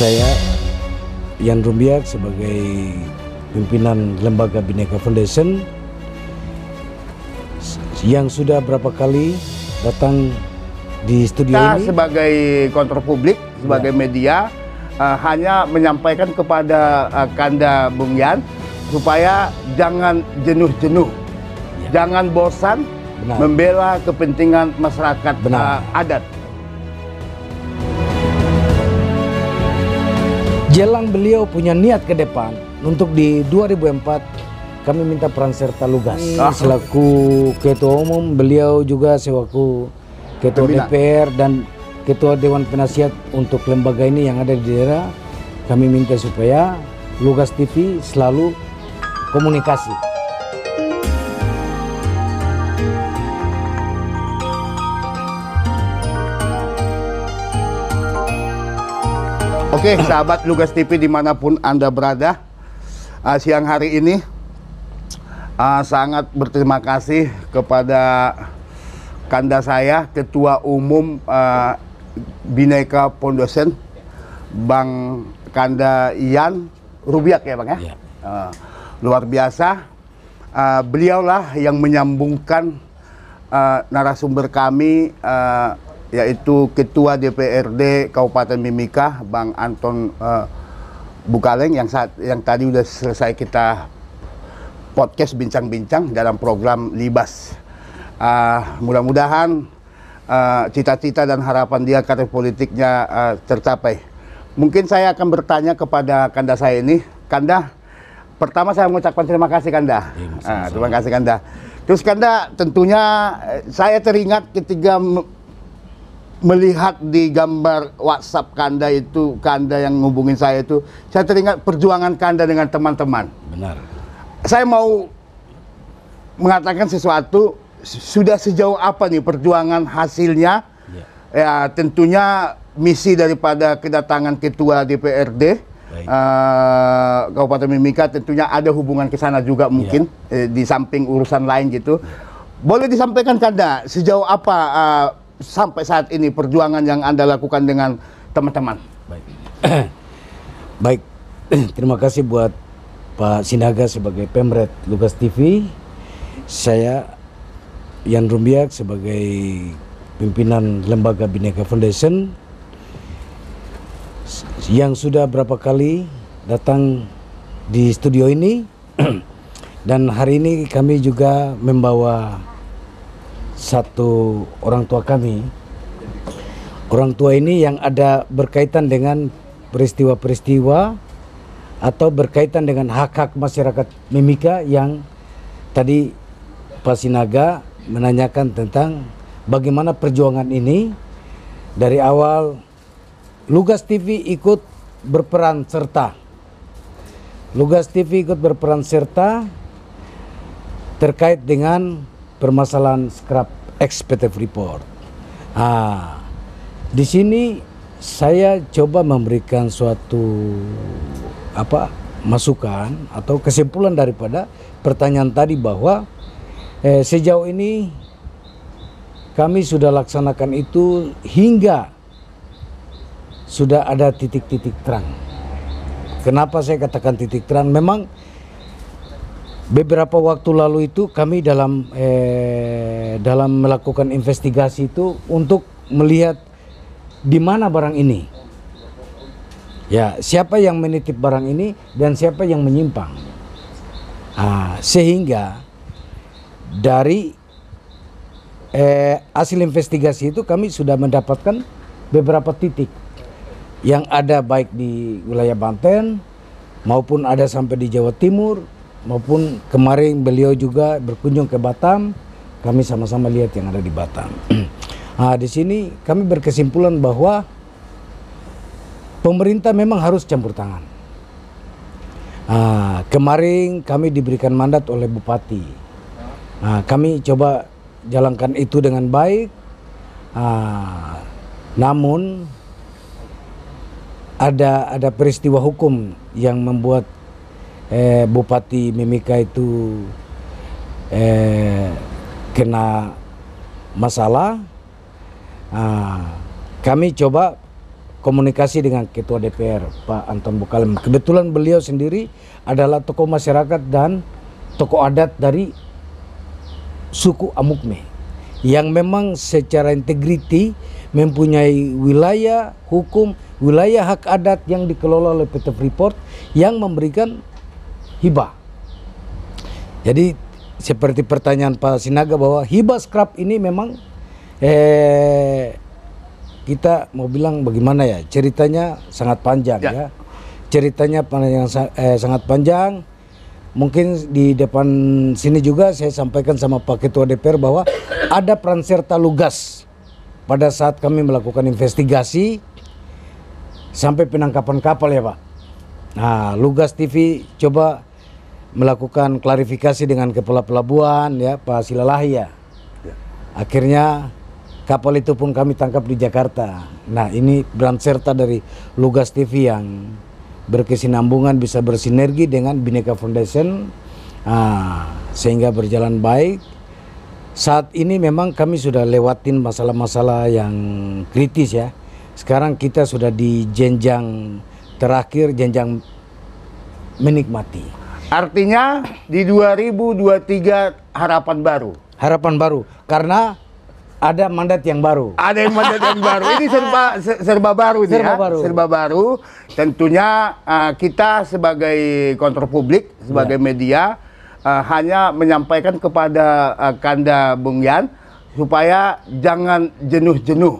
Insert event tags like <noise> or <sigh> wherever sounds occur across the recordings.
Saya Yan Rumbiak sebagai pimpinan lembaga Bineka Foundation yang sudah berapa kali datang di studio Kita ini. sebagai kontrol publik, ya. sebagai ya. media uh, hanya menyampaikan kepada uh, Kanda Bung Yan supaya jangan jenuh-jenuh, ya. jangan bosan Benar. membela kepentingan masyarakat Benar. Uh, adat. Jelang beliau punya niat ke depan untuk di 2004 kami minta peran serta Lugas ah. selaku ketua umum beliau juga sewaku ketua Pembina. DPR dan ketua dewan penasihat untuk lembaga ini yang ada di daerah kami minta supaya Lugas TV selalu komunikasi Oke, okay, sahabat Lugas TV dimanapun Anda berada, uh, siang hari ini uh, sangat berterima kasih kepada kanda saya, Ketua Umum uh, Bineka Pondosen, Bang Kanda Ian Rubiak ya Bang ya? ya? Uh, luar biasa, uh, beliaulah yang menyambungkan uh, narasumber kami uh, yaitu Ketua DPRD Kabupaten Mimika Bang Anton uh, Bukaleng yang saat yang tadi sudah selesai kita podcast bincang-bincang dalam program Libas. Uh, mudah-mudahan cita eh, cita-cita dan harapan dia karir politiknya uh, tercapai. Mungkin saya akan bertanya kepada Kanda saya ini, Kanda. Pertama saya mengucapkan terima kasih Kanda. uh, terima kasih Kanda. Terus Kanda tentunya saya teringat ketika melihat di gambar WhatsApp Kanda itu, Kanda yang ngubungin saya itu, saya teringat perjuangan Kanda dengan teman-teman. Benar. Saya mau mengatakan sesuatu, sudah sejauh apa nih perjuangan hasilnya? Ya, ya tentunya misi daripada kedatangan Ketua DPRD uh, eh, Kabupaten Mimika tentunya ada hubungan ke sana juga ya. mungkin ya. eh, di samping urusan lain gitu. Ya. Boleh disampaikan Kanda sejauh apa uh, sampai saat ini perjuangan yang Anda lakukan dengan teman-teman? Baik. <clears throat> Baik. <clears throat> Terima kasih buat Pak Sinaga sebagai pemret Lukas TV. Saya Yan Rumbiak sebagai pimpinan lembaga Bineka Foundation yang sudah berapa kali datang di studio ini <clears throat> dan hari ini kami juga membawa satu orang tua kami. Orang tua ini yang ada berkaitan dengan peristiwa-peristiwa atau berkaitan dengan hak-hak masyarakat Mimika yang tadi Pak Sinaga menanyakan tentang bagaimana perjuangan ini dari awal Lugas TV ikut berperan serta. Lugas TV ikut berperan serta terkait dengan permasalahan scrap XPT report. Ah, di sini saya coba memberikan suatu apa masukan atau kesimpulan daripada pertanyaan tadi bahwa eh, sejauh ini kami sudah laksanakan itu hingga sudah ada titik-titik terang. Kenapa saya katakan titik terang? Memang beberapa waktu lalu itu kami dalam eh, dalam melakukan investigasi itu untuk melihat di mana barang ini. Ya, siapa yang menitip barang ini dan siapa yang menyimpang. Nah, sehingga dari eh, hasil investigasi itu kami sudah mendapatkan beberapa titik yang ada baik di wilayah Banten maupun ada sampai di Jawa Timur maupun kemarin beliau juga berkunjung ke Batam, kami sama-sama lihat yang ada di Batam. <clears throat> nah, di sini kami berkesimpulan bahwa pemerintah memang harus campur tangan. Nah, kemarin kami diberikan mandat oleh Bupati. Nah, kami coba jalankan itu dengan baik. Nah, namun ada ada peristiwa hukum yang membuat eh, Bupati Mimika itu eh, kena masalah, nah, kami coba komunikasi dengan Ketua DPR Pak Anton Bukalem. Kebetulan beliau sendiri adalah tokoh masyarakat dan tokoh adat dari suku Amukme yang memang secara integriti mempunyai wilayah hukum, wilayah hak adat yang dikelola oleh PT Freeport yang memberikan hibah. Jadi seperti pertanyaan Pak Sinaga bahwa hibah scrap ini memang eh, kita mau bilang bagaimana ya ceritanya sangat panjang ya, ya. ceritanya panjang eh, sangat panjang mungkin di depan sini juga saya sampaikan sama Pak Ketua DPR bahwa ada peran serta lugas pada saat kami melakukan investigasi sampai penangkapan kapal ya Pak. Nah, Lugas TV coba melakukan klarifikasi dengan kepala pelabuhan ya Pak Silalahi ya. ya. Akhirnya kapal itu pun kami tangkap di Jakarta. Nah ini brand serta dari Lugas TV yang berkesinambungan bisa bersinergi dengan Bineka Foundation ah, sehingga berjalan baik. Saat ini memang kami sudah lewatin masalah-masalah yang kritis ya. Sekarang kita sudah di jenjang terakhir, jenjang menikmati. Artinya di 2023 harapan baru. Harapan baru karena ada mandat yang baru. Ada yang mandat yang baru. Ini serba serba baru serba ya. Baru. Serba baru. Tentunya uh, kita sebagai kontrol publik, sebagai ya. media uh, hanya menyampaikan kepada uh, Kanda Bung Yan supaya jangan jenuh-jenuh.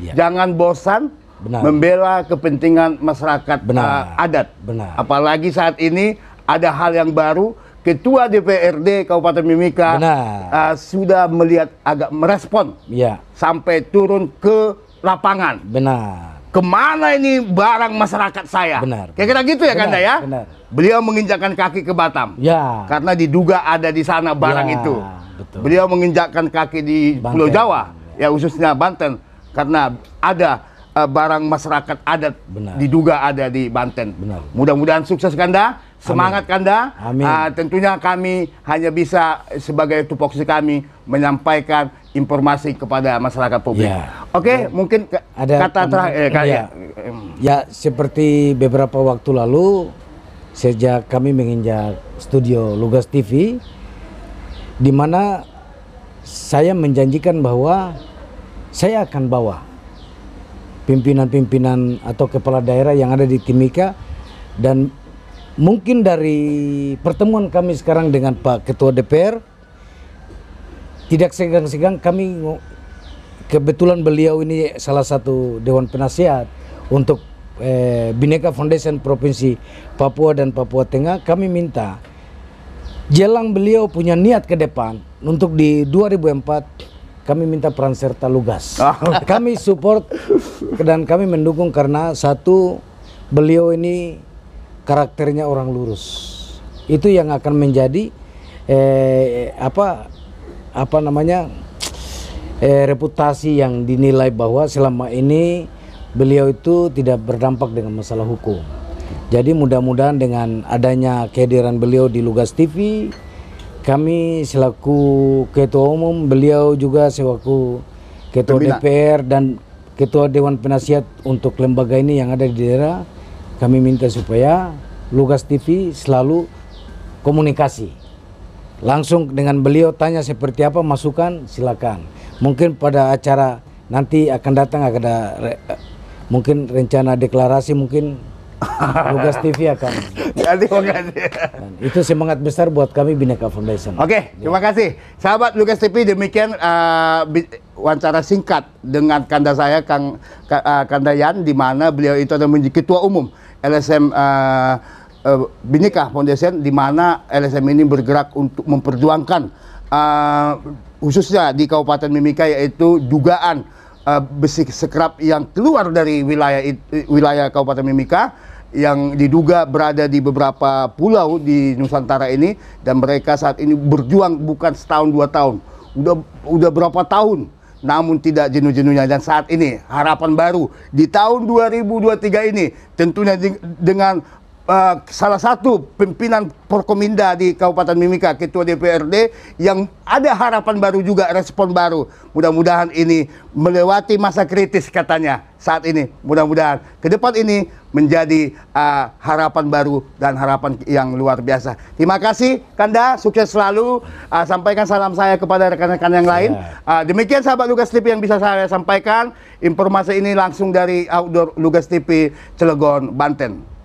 Ya. Jangan bosan Benar. membela kepentingan masyarakat Benar. Uh, adat. Benar. Apalagi saat ini ada hal yang baru. Ketua DPRD Kabupaten Mimika Uh, sudah melihat agak merespon, ya. sampai turun ke lapangan. Benar kemana ini barang masyarakat saya? Benar. Kira-kira gitu ya Kanda ya? Benar. Beliau menginjakkan kaki ke Batam. Ya. Karena diduga ada di sana barang ya, itu. Betul. Beliau menginjakkan kaki di Banten. Pulau Jawa, ya, ya khususnya Banten, karena ada uh, barang masyarakat adat benar. diduga ada di Banten. Benar. Mudah-mudahan sukses Kanda semangat Amin. Kanda. Amin. Uh, tentunya kami hanya bisa sebagai tupoksi kami menyampaikan informasi kepada masyarakat publik. Ya. Oke, ya. mungkin ada kata terakhir. Eh, iya. ya. ya, seperti beberapa waktu lalu sejak kami menginjak studio Lugas TV, di mana saya menjanjikan bahwa saya akan bawa pimpinan-pimpinan atau kepala daerah yang ada di Timika dan mungkin dari pertemuan kami sekarang dengan Pak Ketua DPR tidak segang-segang kami kebetulan beliau ini salah satu dewan penasihat untuk eh, Bineka Foundation Provinsi Papua dan Papua Tengah kami minta jelang beliau punya niat ke depan untuk di 2004 kami minta peran serta lugas <laughs> kami support dan kami mendukung karena satu beliau ini karakternya orang lurus. Itu yang akan menjadi eh, apa apa namanya eh, reputasi yang dinilai bahwa selama ini beliau itu tidak berdampak dengan masalah hukum. Jadi mudah-mudahan dengan adanya kehadiran beliau di Lugas TV, kami selaku ketua umum, beliau juga selaku ketua Pembina. DPR dan ketua Dewan Penasihat untuk lembaga ini yang ada di daerah, kami minta supaya Lugas TV selalu komunikasi. Langsung dengan beliau tanya seperti apa masukan silakan. Mungkin pada acara nanti akan datang akan ada re, eh, mungkin rencana deklarasi mungkin <laughs> Lugas TV akan. Jadi itu semangat besar buat kami Bineka Foundation. Oke, okay, ya. terima kasih. Sahabat Lugas TV demikian uh, wawancara singkat dengan kanda saya Kang uh, eh, Kandayan di mana beliau itu adalah menjadi ketua umum LSM uh, eh, uh, eh, Binikah Foundation di mana LSM ini bergerak untuk memperjuangkan uh, khususnya di Kabupaten Mimika yaitu dugaan uh, besi sekrap yang keluar dari wilayah wilayah Kabupaten Mimika yang diduga berada di beberapa pulau di Nusantara ini dan mereka saat ini berjuang bukan setahun dua tahun udah udah berapa tahun namun tidak jenuh-jenuhnya dan saat ini harapan baru di tahun 2023 ini tentunya dengan uh, salah satu pimpinan Porkominda di Kabupaten Mimika, Ketua DPRD yang ada harapan baru juga, respon baru. Mudah-mudahan ini melewati masa kritis katanya saat ini. Mudah-mudahan ke depan ini menjadi uh, harapan baru dan harapan yang luar biasa. Terima kasih Kanda, sukses selalu. Uh, sampaikan salam saya kepada rekan-rekan yang lain. Uh, demikian sahabat Lugas TV yang bisa saya sampaikan. Informasi ini langsung dari Outdoor Lugas TV Cilegon, Banten.